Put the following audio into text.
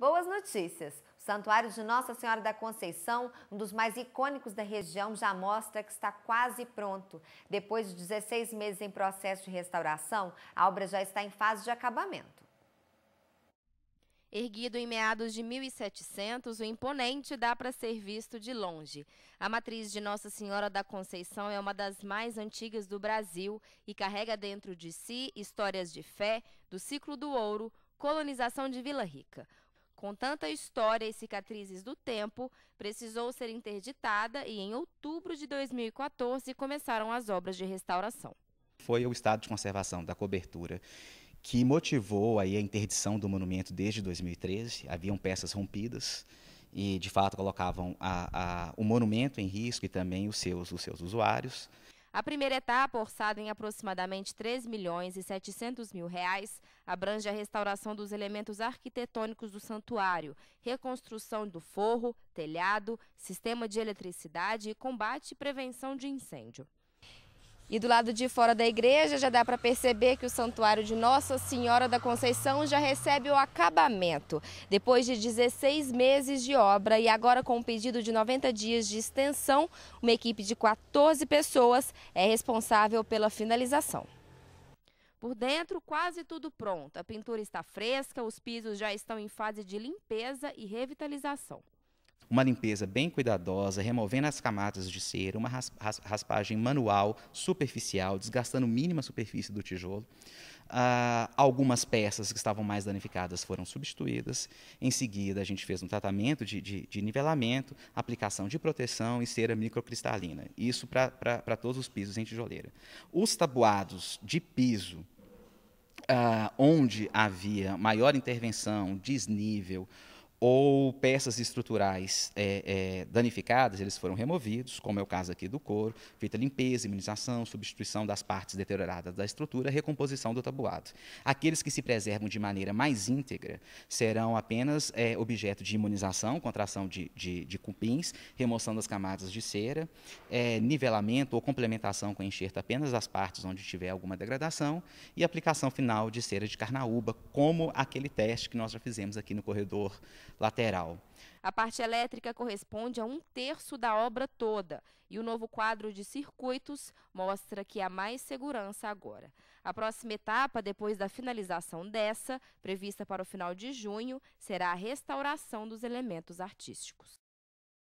Boas notícias! O Santuário de Nossa Senhora da Conceição, um dos mais icônicos da região, já mostra que está quase pronto. Depois de 16 meses em processo de restauração, a obra já está em fase de acabamento. Erguido em meados de 1700, o imponente dá para ser visto de longe. A matriz de Nossa Senhora da Conceição é uma das mais antigas do Brasil e carrega dentro de si histórias de fé, do ciclo do ouro, colonização de Vila Rica. Com tanta história e cicatrizes do tempo, precisou ser interditada e em outubro de 2014 começaram as obras de restauração. Foi o estado de conservação da cobertura que motivou aí a interdição do monumento desde 2013. Haviam peças rompidas e, de fato, colocavam a, a, o monumento em risco e também os seus, os seus usuários. A primeira etapa, orçada em aproximadamente 3 milhões e 700 mil reais, abrange a restauração dos elementos arquitetônicos do santuário, reconstrução do forro, telhado, sistema de eletricidade e combate e prevenção de incêndio. E do lado de fora da igreja já dá para perceber que o Santuário de Nossa Senhora da Conceição já recebe o acabamento. Depois de 16 meses de obra e agora com um pedido de 90 dias de extensão, uma equipe de 14 pessoas é responsável pela finalização. Por dentro, quase tudo pronto. A pintura está fresca, os pisos já estão em fase de limpeza e revitalização uma limpeza bem cuidadosa, removendo as camadas de cera, uma raspagem manual, superficial, desgastando mínima superfície do tijolo. Uh, algumas peças que estavam mais danificadas foram substituídas. Em seguida, a gente fez um tratamento de, de, de nivelamento, aplicação de proteção e cera microcristalina. Isso para todos os pisos em tijoleira. Os tabuados de piso, uh, onde havia maior intervenção, desnível, ou peças estruturais é, é, danificadas, eles foram removidos, como é o caso aqui do couro, feita limpeza, imunização, substituição das partes deterioradas da estrutura, recomposição do tabuado. Aqueles que se preservam de maneira mais íntegra serão apenas é, objeto de imunização, contração de, de, de, cupins, remoção das camadas de cera, é, nivelamento ou complementação com enxerto apenas das partes onde tiver alguma degradação e aplicação final de cera de carnaúba, como aquele teste que nós já fizemos aqui no corredor lateral. A parte elétrica corresponde a um terço da obra toda e o novo quadro de circuitos mostra que há mais segurança agora. A próxima etapa, depois da finalização dessa, prevista para o final de junho, será a restauração dos elementos artísticos.